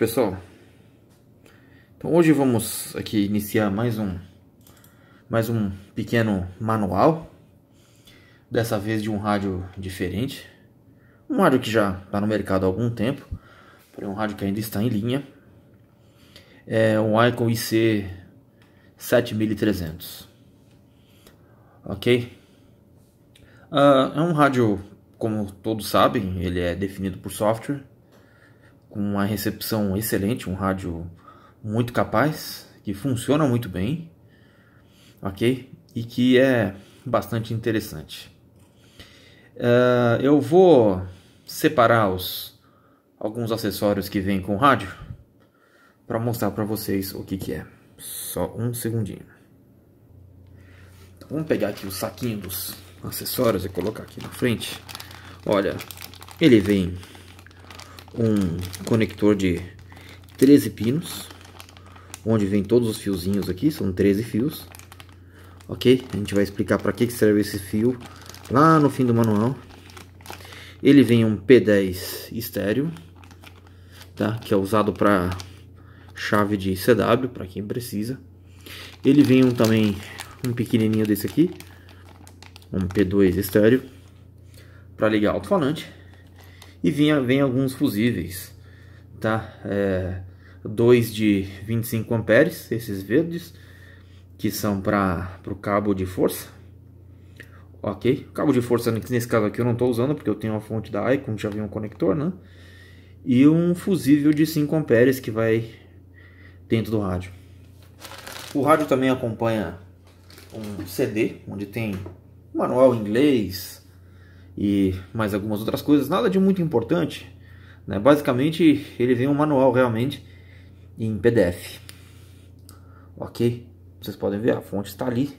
pessoal. Então hoje vamos aqui iniciar mais um mais um pequeno manual. Dessa vez de um rádio diferente. Um rádio que já está no mercado há algum tempo, porém um rádio que ainda está em linha. É um Icon IC 7300. OK? Uh, é um rádio, como todos sabem, ele é definido por software com uma recepção excelente, um rádio muito capaz, que funciona muito bem, ok? E que é bastante interessante. Uh, eu vou separar os, alguns acessórios que vêm com o rádio para mostrar para vocês o que, que é. Só um segundinho. Então, vamos pegar aqui o saquinho dos acessórios e colocar aqui na frente. Olha, ele vem um conector de 13 pinos, onde vem todos os fiozinhos aqui, são 13 fios. Ok? A gente vai explicar para que serve esse fio lá no fim do manual. Ele vem um P10 estéreo, tá? Que é usado para chave de CW, para quem precisa. Ele vem um, também um pequenininho desse aqui, um P2 estéreo, para ligar alto-falante. E vinha, vem alguns fusíveis, tá? É, dois de 25 amperes, esses verdes, que são para o cabo de força. Ok, cabo de força nesse caso aqui eu não estou usando porque eu tenho uma fonte da Icon, já vi um conector, né? E um fusível de 5 amperes que vai dentro do rádio. O rádio também acompanha um CD, onde tem manual em inglês, e mais algumas outras coisas, nada de muito importante. Né? Basicamente, ele vem um manual realmente em PDF. Ok? Vocês podem ver, a fonte está ali.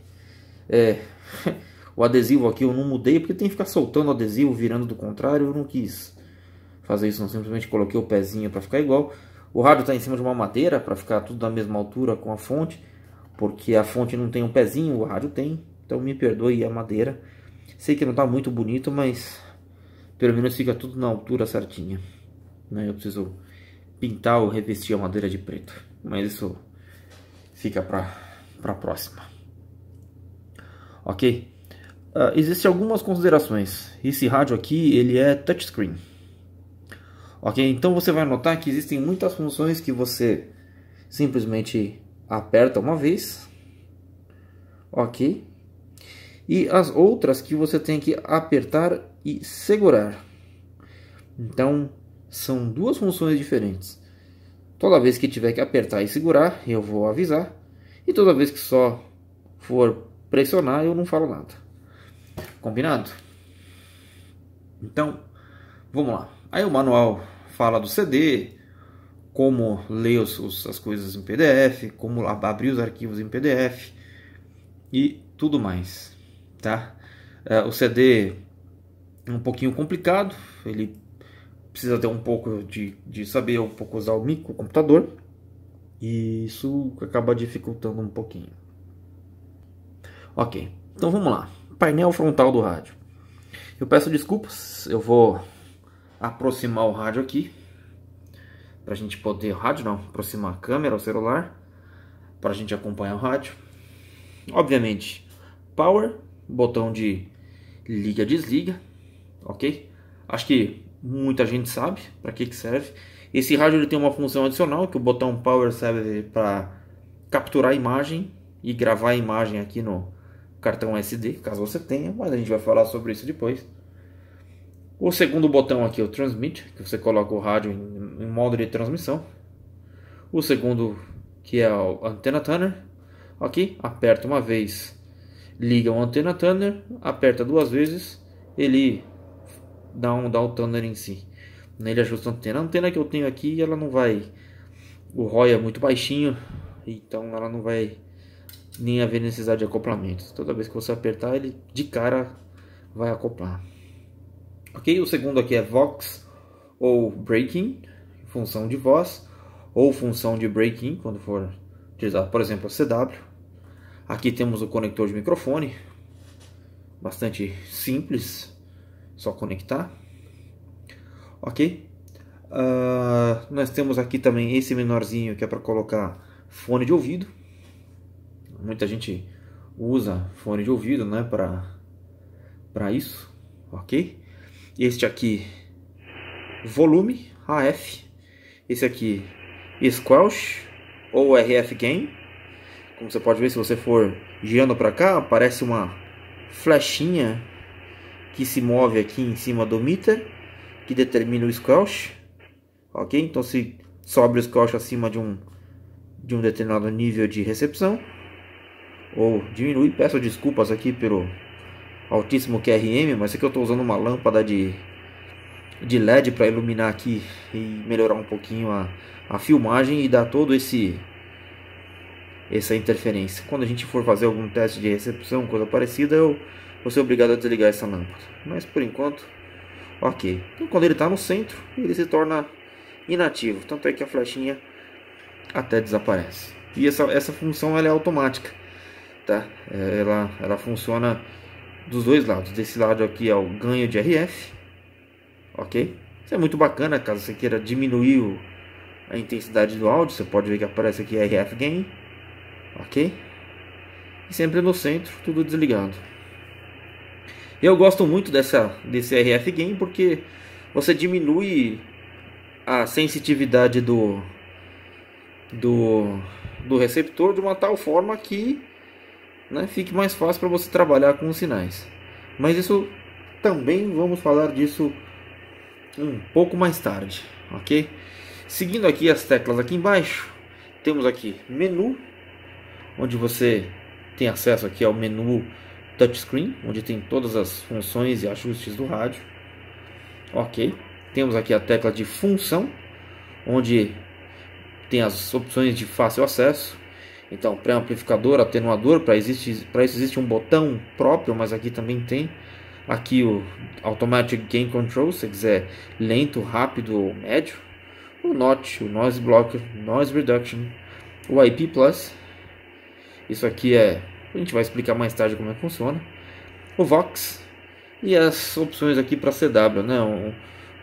É, o adesivo aqui eu não mudei porque tem que ficar soltando o adesivo, virando do contrário, eu não quis fazer isso, não simplesmente coloquei o pezinho para ficar igual. O rádio está em cima de uma madeira para ficar tudo da mesma altura com a fonte, porque a fonte não tem um pezinho, o rádio tem. Então me perdoe a madeira. Sei que não tá muito bonito, mas pelo menos fica tudo na altura certinha. Né? Eu preciso pintar ou revestir a madeira de preto. Mas isso fica para pra próxima. Ok? Uh, Existem algumas considerações. Esse rádio aqui, ele é touchscreen. Ok? Então você vai notar que existem muitas funções que você simplesmente aperta uma vez. Ok? e as outras que você tem que apertar e segurar. Então, são duas funções diferentes. Toda vez que tiver que apertar e segurar, eu vou avisar, e toda vez que só for pressionar, eu não falo nada. Combinado? Então, vamos lá. Aí o manual fala do CD, como ler os, os, as coisas em PDF, como abrir os arquivos em PDF e tudo mais tá? É, o CD é um pouquinho complicado, ele precisa ter um pouco de, de saber um pouco usar o micro, computador, e isso acaba dificultando um pouquinho. Ok, então vamos lá. Painel frontal do rádio. Eu peço desculpas, eu vou aproximar o rádio aqui para a gente poder rádio não aproximar a câmera o celular para a gente acompanhar o rádio. Obviamente, power botão de liga desliga, ok? Acho que muita gente sabe para que, que serve. Esse rádio ele tem uma função adicional que o botão power serve para capturar a imagem e gravar a imagem aqui no cartão SD, caso você tenha, mas a gente vai falar sobre isso depois. O segundo botão aqui é o transmit, que você coloca o rádio em, em modo de transmissão. O segundo que é a antena tuner, ok? Aperta uma vez liga uma antena tuner, aperta duas vezes, ele dá um dá o tuner em si. Ele ajusta a antena. A antena que eu tenho aqui, ela não vai. O ROI é muito baixinho, então ela não vai nem haver necessidade de acoplamento. Toda vez que você apertar, ele de cara vai acoplar. Ok? O segundo aqui é Vox ou Breaking, função de voz, ou função de Breaking, quando for utilizado, por exemplo, a CW Aqui temos o conector de microfone, bastante simples, só conectar. Ok? Uh, nós temos aqui também esse menorzinho que é para colocar fone de ouvido. Muita gente usa fone de ouvido, né, para para isso, ok? Este aqui volume AF, esse aqui squelch ou RF gain como você pode ver, se você for girando para cá, aparece uma flechinha que se move aqui em cima do meter, que determina o squelch, ok? Então, se sobe o squelch acima de um, de um determinado nível de recepção, ou diminui, peço desculpas aqui pelo altíssimo QRM, mas aqui é eu estou usando uma lâmpada de, de LED para iluminar aqui e melhorar um pouquinho a, a filmagem e dar todo esse essa interferência. Quando a gente for fazer algum teste de recepção, coisa parecida, eu vou ser obrigado a desligar essa lâmpada. Mas por enquanto, ok. Então, quando ele está no centro, ele se torna inativo. Tanto é que a flechinha até desaparece. E essa, essa função ela é automática. Tá? Ela, ela funciona dos dois lados. Desse lado aqui é o ganho de RF. Ok? Isso é muito bacana caso você queira diminuir a intensidade do áudio. Você pode ver que aparece aqui RF Gain ok? E sempre no centro, tudo desligado. Eu gosto muito dessa, desse RF Gain porque você diminui a sensitividade do, do, do receptor de uma tal forma que né, fique mais fácil para você trabalhar com os sinais. Mas isso também vamos falar disso um pouco mais tarde, ok? Seguindo aqui as teclas aqui embaixo, temos aqui menu onde você tem acesso aqui ao menu touchscreen, onde tem todas as funções e ajustes do rádio. Ok. Temos aqui a tecla de função, onde tem as opções de fácil acesso. Então, pré-amplificador, atenuador, para existe, isso existe um botão próprio, mas aqui também tem. Aqui o Automatic Gain Control, se quiser lento, rápido ou médio. O Notch, o Noise Blocker, Noise Reduction, o IP Plus isso aqui é, a gente vai explicar mais tarde como é que funciona. O Vox e as opções aqui para CW, né? Um,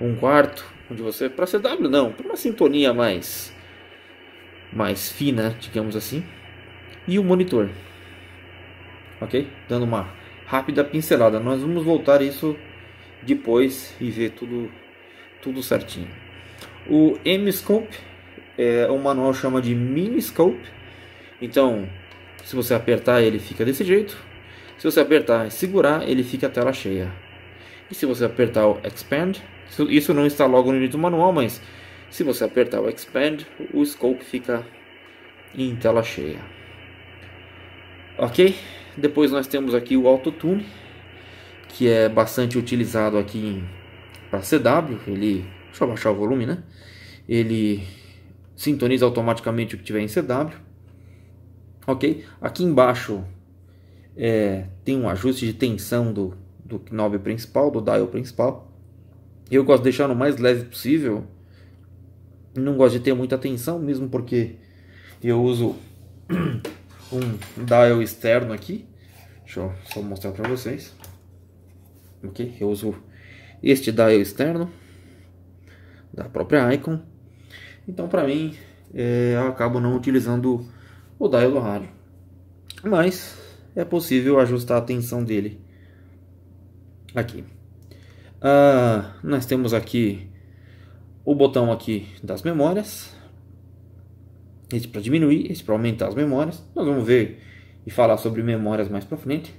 um quarto onde você para CW não, para uma sintonia mais mais fina, digamos assim. E o monitor. OK? Dando uma rápida pincelada. Nós vamos voltar isso depois e ver tudo tudo certinho. O M-Scope é o manual chama de Mini Scope. Então, se você apertar, ele fica desse jeito. Se você apertar e segurar, ele fica a tela cheia. E se você apertar o Expand, isso não está logo no do manual, mas se você apertar o Expand, o scope fica em tela cheia. Ok? Depois nós temos aqui o auto tune que é bastante utilizado aqui para CW. Ele, deixa eu abaixar o volume, né? Ele sintoniza automaticamente o que tiver em CW ok? Aqui embaixo é, tem um ajuste de tensão do, do knob principal, do dial principal. Eu gosto de deixar o mais leve possível. Não gosto de ter muita tensão, mesmo porque eu uso um dial externo aqui. Deixa eu só mostrar para vocês. Ok, eu uso este dial externo da própria Icon. Então, para mim, é, eu acabo não utilizando o dial do rádio. Mas é possível ajustar a tensão dele aqui. Ah, nós temos aqui o botão aqui das memórias. Esse para diminuir, esse para aumentar as memórias. Nós vamos ver e falar sobre memórias mais para frente.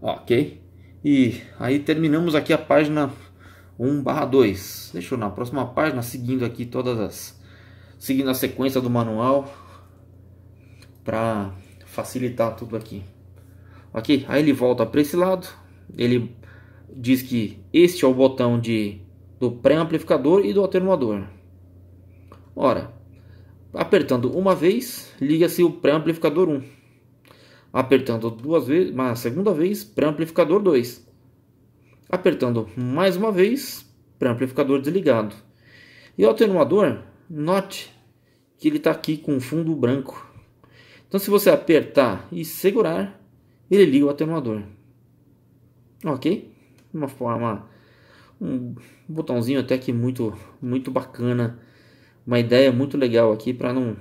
Ok. E aí terminamos aqui a página 1 barra 2. Deixa eu na próxima página, seguindo aqui todas as... Seguindo a sequência do manual, para facilitar tudo aqui. Ok, aí ele volta para esse lado, ele diz que este é o botão de do pré-amplificador e do atenuador. Ora, apertando uma vez, liga-se o pré-amplificador 1. Apertando duas vezes, uma segunda vez, pré-amplificador 2. Apertando mais uma vez, pré-amplificador desligado. E o atenuador, note que ele está aqui com fundo branco. Então, se você apertar e segurar, ele liga o atenuador. Ok? Uma forma, um botãozinho até que muito, muito bacana. Uma ideia muito legal aqui para não,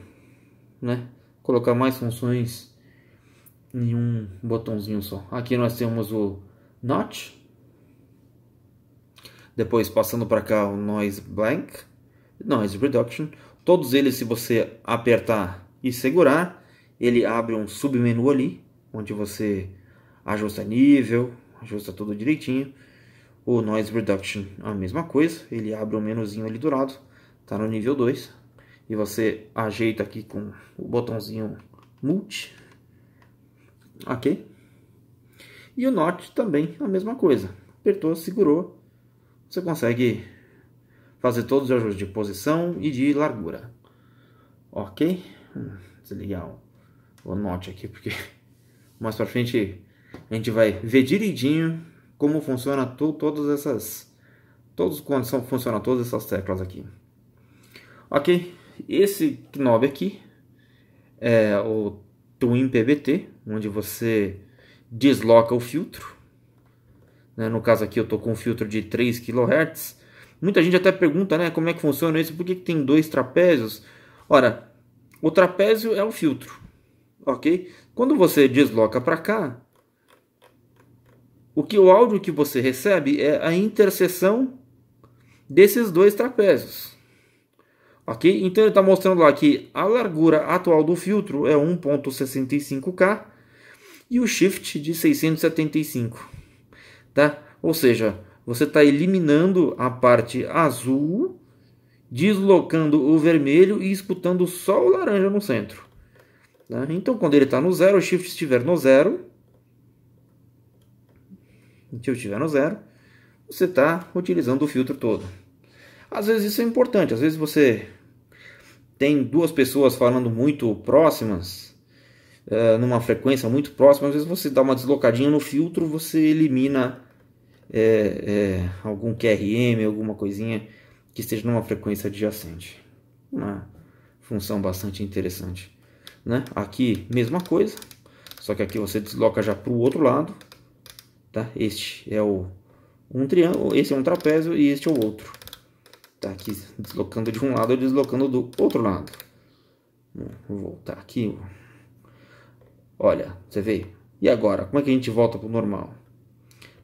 né, colocar mais funções em um botãozinho só. Aqui nós temos o notch. Depois passando para cá o noise blank, noise reduction. Todos eles, se você apertar e segurar, ele abre um submenu ali, onde você ajusta nível, ajusta tudo direitinho. O Noise Reduction a mesma coisa, ele abre um menuzinho ali do lado, tá no nível 2. E você ajeita aqui com o botãozinho Multi. Ok? E o Note também a mesma coisa. Apertou, segurou, você consegue fazer todos os ajustes de posição e de largura. Ok? Hum, desligar o o note aqui, porque mais pra frente a gente vai ver direitinho como funciona tu, todas essas. Todos quando são, funciona todas essas teclas aqui. Ok, esse knob aqui é o Twin PBT, onde você desloca o filtro. Né? No caso aqui eu estou com um filtro de 3 kHz. Muita gente até pergunta né, como é que funciona isso, por que, que tem dois trapézios? Ora, o trapézio é o filtro ok? Quando você desloca para cá, o que o áudio que você recebe é a interseção desses dois trapézios. Ok? Então ele está mostrando lá que a largura atual do filtro é 1.65K e o shift de 675. Tá? Ou seja, você está eliminando a parte azul, deslocando o vermelho e escutando só o laranja no centro. Né? Então, quando ele está no zero, o shift estiver no zero, se eu estiver no zero, você está utilizando o filtro todo. Às vezes isso é importante, às vezes você tem duas pessoas falando muito próximas, é, numa frequência muito próxima, às vezes você dá uma deslocadinha no filtro, você elimina é, é, algum QRM, alguma coisinha que esteja numa frequência adjacente. Uma função bastante interessante. Né? Aqui, mesma coisa. Só que aqui você desloca já para o outro lado. Tá? Este é o, um triângulo, esse é um trapézio e este é o outro. Tá aqui deslocando de um lado e deslocando do outro lado. Vou voltar aqui. Olha, você vê? E agora, como é que a gente volta para o normal?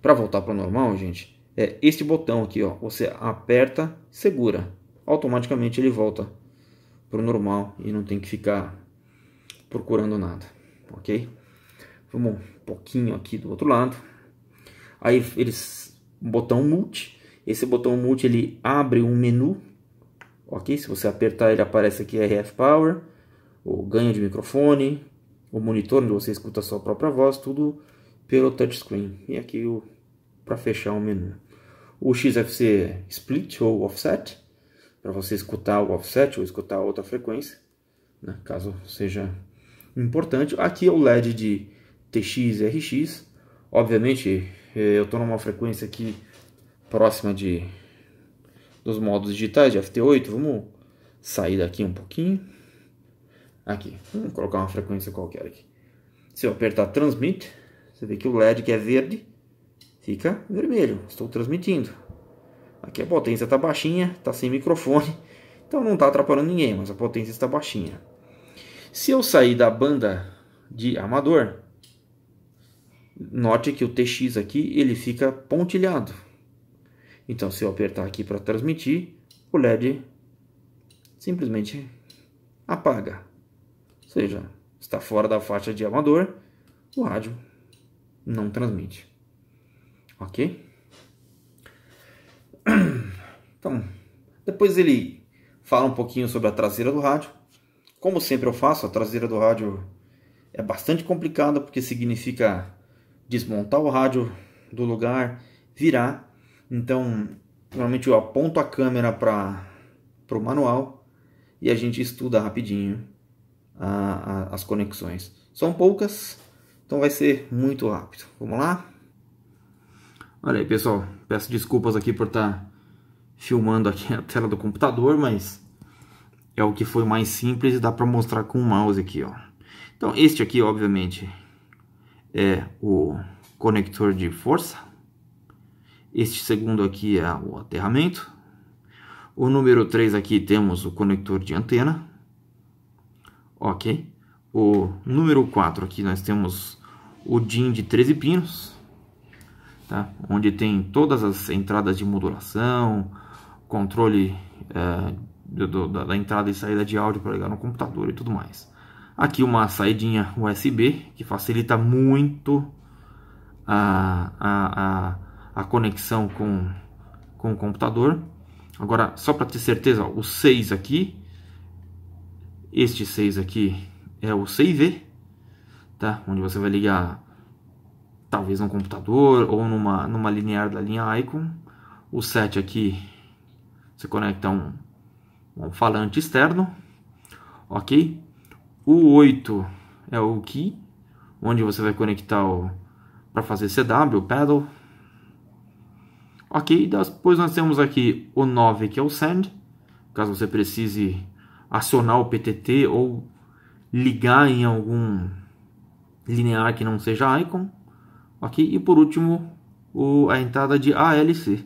Para voltar para o normal, gente, é este botão aqui, ó. Você aperta, segura. Automaticamente ele volta para o normal e não tem que ficar procurando nada, ok? Vamos um pouquinho aqui do outro lado. Aí eles botão multi. Esse botão multi ele abre um menu, ok? Se você apertar ele aparece aqui RF Power, o ganho de microfone, o monitor onde você escuta a sua própria voz, tudo pelo touchscreen. E aqui o para fechar o menu. O XFC Split ou Offset para você escutar o offset ou escutar outra frequência, né? caso seja importante. Aqui é o LED de TX e RX. Obviamente, é, eu estou numa frequência aqui próxima de dos modos digitais de FT8. Vamos sair daqui um pouquinho. Aqui, vamos colocar uma frequência qualquer aqui. Se eu apertar transmit, você vê que o LED que é verde fica vermelho. Estou transmitindo. Aqui a potência está baixinha, está sem microfone, então não está atrapalhando ninguém, mas a potência está baixinha. Se eu sair da banda de amador, note que o TX aqui ele fica pontilhado. Então, se eu apertar aqui para transmitir, o LED simplesmente apaga. Ou seja, está fora da faixa de amador, o rádio não transmite. Ok? Então, depois ele fala um pouquinho sobre a traseira do rádio. Como sempre eu faço, a traseira do rádio é bastante complicada porque significa desmontar o rádio do lugar, virar. Então, normalmente eu aponto a câmera para o manual e a gente estuda rapidinho a, a, as conexões. São poucas, então vai ser muito rápido. Vamos lá? Olha aí, pessoal, peço desculpas aqui por estar tá filmando aqui a tela do computador, mas é o que foi mais simples e dá para mostrar com o mouse aqui, ó. Então, este aqui, obviamente, é o conector de força. Este segundo aqui é o aterramento. O número 3 aqui temos o conector de antena. Ok. O número 4 aqui nós temos o DIN de 13 pinos. Tá? Onde tem todas as entradas de modulação, controle... Eh, do, da, da, entrada e saída de áudio para ligar no computador e tudo mais. Aqui uma saidinha USB que facilita muito a, a, a, a conexão com, com o computador. Agora, só para ter certeza, ó, o 6 aqui, este 6 aqui é o 6V, tá? onde você vai ligar talvez no computador ou numa, numa linear da linha Icon. O 7 aqui, você conecta um, um falante externo, ok? O 8 é o key, onde você vai conectar para fazer CW, pedal. Ok, depois nós temos aqui o 9 que é o send, caso você precise acionar o PTT ou ligar em algum linear que não seja icon. Ok, e por último o, a entrada de ALC,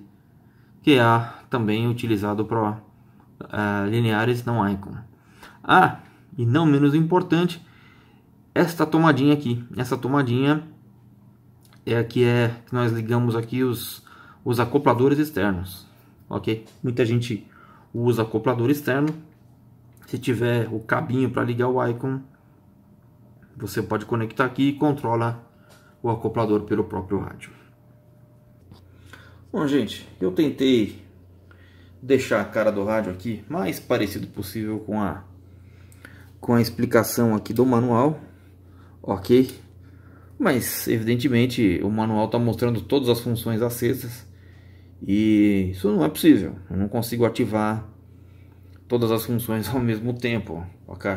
que é a, também utilizado para uh, lineares não Icon. Ah, e não menos importante, esta tomadinha aqui. Essa tomadinha é a que, é, que nós ligamos aqui os, os acopladores externos. Ok? Muita gente usa acoplador externo. Se tiver o cabinho para ligar o Icon, você pode conectar aqui e controla o acoplador pelo próprio rádio. Bom, gente, eu tentei deixar a cara do rádio aqui mais parecido possível com a com a explicação aqui do manual, ok? Mas evidentemente o manual está mostrando todas as funções acesas e isso não é possível. Eu não consigo ativar todas as funções ao mesmo tempo, ok?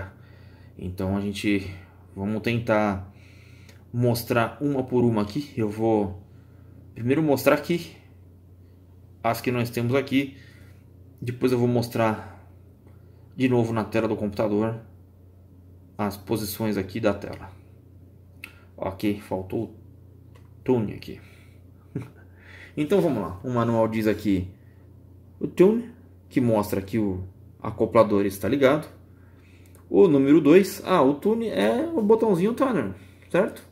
Então a gente vamos tentar mostrar uma por uma aqui. Eu vou primeiro mostrar aqui as que nós temos aqui depois eu vou mostrar de novo na tela do computador as posições aqui da tela. Ok, faltou o tune aqui. então vamos lá. O manual diz aqui o tune, que mostra que o acoplador está ligado. O número 2, ah, o tune é o botãozinho tuner, certo?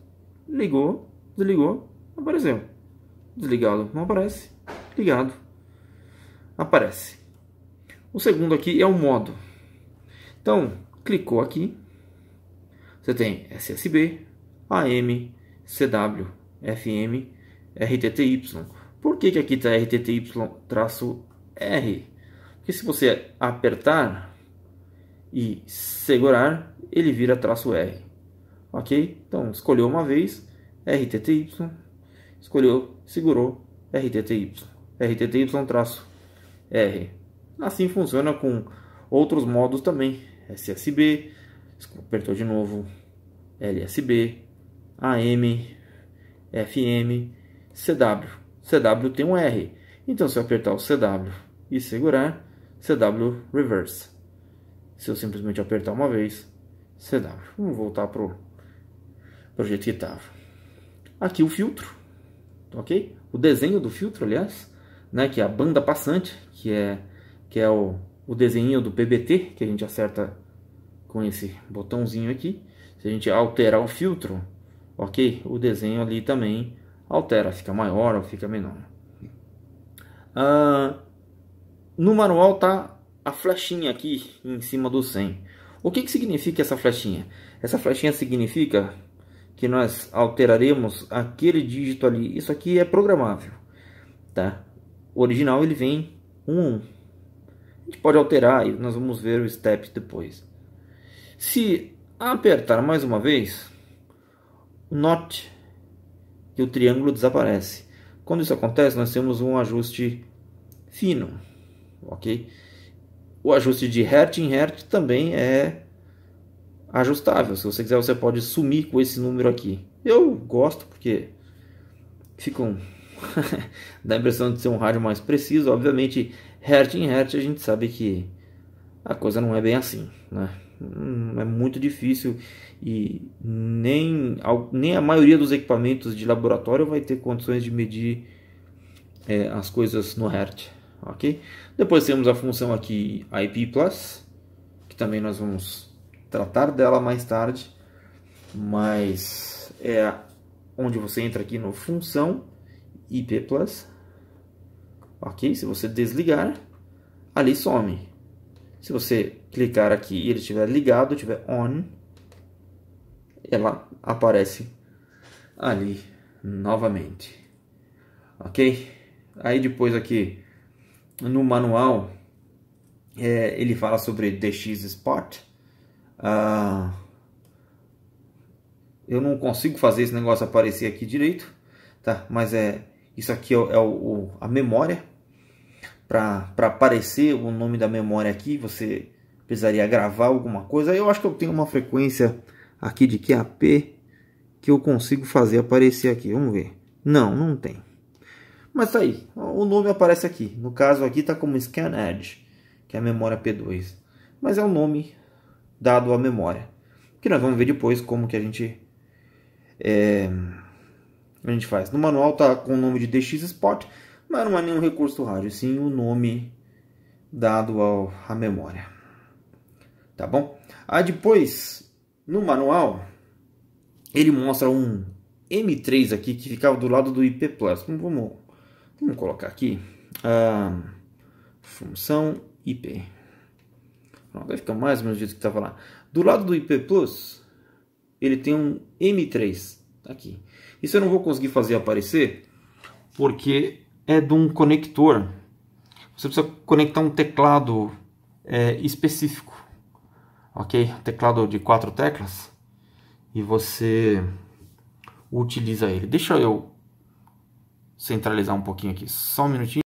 Ligou, desligou, apareceu. Desligado não aparece, ligado aparece. O segundo aqui é o modo. Então, clicou aqui. Você tem SSB, AM, CW, FM, RTTY. Por que, que aqui está RTTY-R? Porque se você apertar e segurar, ele vira traço R. Ok? Então, escolheu uma vez, RTTY, escolheu, segurou, RTTY, RTTY-R. Assim funciona com outros modos também, SSB, apertou de novo, LSB, AM, FM, CW. CW tem um R, então se eu apertar o CW e segurar, CW Reverse. Se eu simplesmente apertar uma vez, CW. Vamos voltar para o que estava. Aqui o filtro, ok? O desenho do filtro, aliás, né, que é a banda passante, que é que é o, o desenho do PBT, que a gente acerta com esse botãozinho aqui. Se a gente alterar o filtro, ok? O desenho ali também altera, fica maior ou fica menor. Ah, no manual tá a flechinha aqui em cima do 100. O que, que significa essa flechinha? Essa flechinha significa que nós alteraremos aquele dígito ali. Isso aqui é programável, tá? O original ele vem 1 um, a gente pode alterar e nós vamos ver o step depois. Se apertar mais uma vez, o note e o triângulo desaparece. Quando isso acontece, nós temos um ajuste fino, ok? O ajuste de hertz em hertz também é ajustável. Se você quiser, você pode sumir com esse número aqui. Eu gosto porque ficam um... dá a impressão de ser um rádio mais preciso. Obviamente, Hertz em Hertz a gente sabe que a coisa não é bem assim, né? Hum, é muito difícil e nem, nem a maioria dos equipamentos de laboratório vai ter condições de medir é, as coisas no Hertz, ok? Depois temos a função aqui IP+, que também nós vamos tratar dela mais tarde, mas é onde você entra aqui no função IP+, ok? Se você desligar, ali some. Se você clicar aqui e ele estiver ligado, estiver on, ela aparece ali novamente, ok? Aí depois aqui no manual é, ele fala sobre DX Spot. Ah, eu não consigo fazer esse negócio aparecer aqui direito, tá? Mas é isso aqui é, é o, a memória para aparecer o nome da memória aqui, você precisaria gravar alguma coisa. Eu acho que eu tenho uma frequência aqui de QAP que eu consigo fazer aparecer aqui. Vamos ver. Não, não tem. Mas tá aí, o nome aparece aqui. No caso aqui está como Scan Edge, que é a memória P2. Mas é o nome dado à memória. Que nós vamos ver depois como que a gente é, a gente faz. No manual tá com o nome de DX Spot, mas não é nenhum recurso do rádio, sim o nome dado ao, à memória. Tá bom? Aí ah, depois, no manual, ele mostra um M3 aqui que ficava do lado do IP Plus. vamos, vamos colocar aqui a ah, função IP. Pronto, vai ficar mais ou menos do jeito que estava lá. Do lado do IP Plus, ele tem um M3 aqui. Isso eu não vou conseguir fazer aparecer porque é de um conector. Você precisa conectar um teclado é, específico, ok? Teclado de quatro teclas e você utiliza ele. Deixa eu centralizar um pouquinho aqui, só um minutinho.